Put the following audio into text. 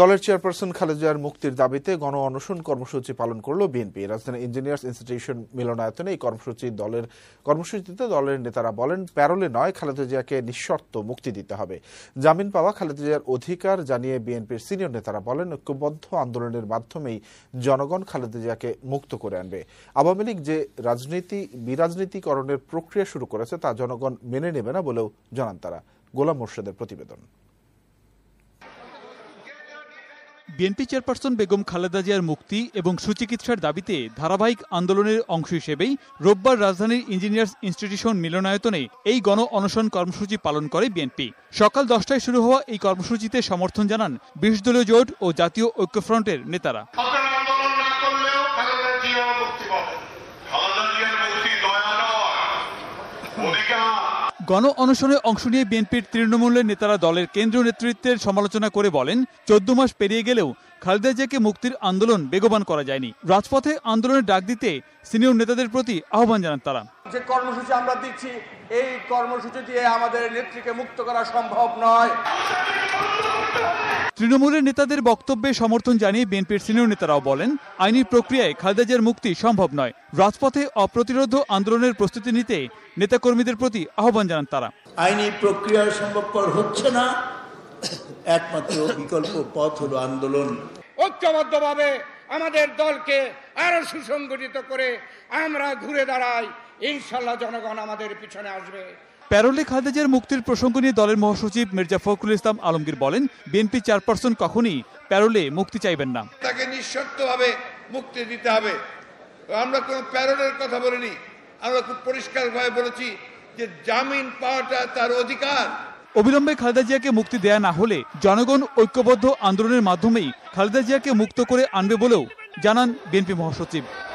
দলের চেয়ারপারসন খালেদার মুক্তির দাবিতে গণ অনশন কর্মসূচি পালন করল বিএনপি রাজধানী ইঞ্জিনিয়ার্স ইনস্টিটিউশন মিলনায়তনে এই কর্মসূচি দলের কর্মসূচিতে দলের নেতারা বলেন প্যারোলে নয় খালেদা জিয়াকে নিঃশর্ত মুক্তি দিতে হবে জামিন পাওয়া খালেদা জিয়ার অধিকার জানিয়ে বিএনপির সিনিয়র নেতারা বলেন ঐক্যবদ্ধ আন্দোলনের মাধ্যমেই জনগণ খালেদা জিয়াকে মুক্ত করে আনবে আওয়ামী লীগ যে রাজনীতি বিরাজনীতিকরণের প্রক্রিয়া শুরু করেছে তা জনগণ মেনে নেবে না বলেও জানান তারা গোলাম মোর্শেদের প্রতিবেদন বিএনপি চেয়ারপারসন বেগম খালেদা জিয়ার মুক্তি এবং সুচিকিৎসার দাবিতে ধারাবাহিক আন্দোলনের অংশ হিসেবেই রোববার রাজধানীর ইঞ্জিনিয়ার্স ইনস্টিটিউশন মিলনায়তনে এই গণ অনশন কর্মসূচি পালন করে বিএনপি সকাল দশটায় শুরু হওয়া এই কর্মসূচিতে সমর্থন জানান বিশ দলীয় জোট ও জাতীয় ঐক্যফ্রন্টের নেতারা অধিকার গণ অনশনে অংশ নিয়ে বিএনপির তৃণমূলের নেতারা দলের কেন্দ্রীয় নেতৃত্বের সমালোচনা করে বলেন চোদ্দ মাস পেরিয়ে গেলেও খালেদা জিয়াকে মুক্তির আন্দোলন বেগবান করা যায়নি রাজপথে আন্দোলনের ডাক দিতে সিনিয়র নেতাদের প্রতি আহ্বান জানান তারা যে কর্মসূচি আমরা দিচ্ছি এই কর্মসূচি দিয়ে আমাদের নেত্রীকে মুক্ত করা সম্ভব নয় তৃণমূলের নেতাদের বক্তব্যে সমর্থন জানিয়ে বিএনপির সিনিয়র নেতারাও বলেন আইনি প্রক্রিয়ায় খালেদাজের মুক্তি সম্ভব নয় রাজপথে অপ্রতিরোধ আন্দোলনের প্রস্তুতি নিতে নেতাকর্মীদের প্রতি আহ্বান জানান তারা আইনি প্রক্রিয়া সম্ভবপর হচ্ছে না একমাত্র বিকল্প পথ হলো আন্দোলন ঐক্যবদ্ধভাবে আমাদের দলকে আরো সুসংগঠিত করে আমরা ঘুরে দাঁড়াই ইনশাল্লাহ জনগণ আমাদের পিছনে আসবে প্যারোলে খালেদাজের মুক্তির প্রসঙ্গ নিয়ে দলের মহাসচিব মির্জা ফখরুল ইসলাম আলমগীর বলেন বিএনপি চেয়ারপারসন কখনই প্যারোলে মুক্তি চাইবেন না তাকে নিঃশর্তভাবে মুক্তি দিতে হবে আমরা কোনো প্যারোলের কথা বলিনি আমরা খুব পরিষ্কারভাবে বলেছি যে জামিন পাওয়াটা তার অধিকার অবিলম্বে খালেদা জিয়াকে মুক্তি দেয়া না হলে জনগণ ঐক্যবদ্ধ আন্দোলনের মাধ্যমেই খালেদা জিয়াকে মুক্ত করে আনবে বলেও জানান বিএনপি মহাসচিব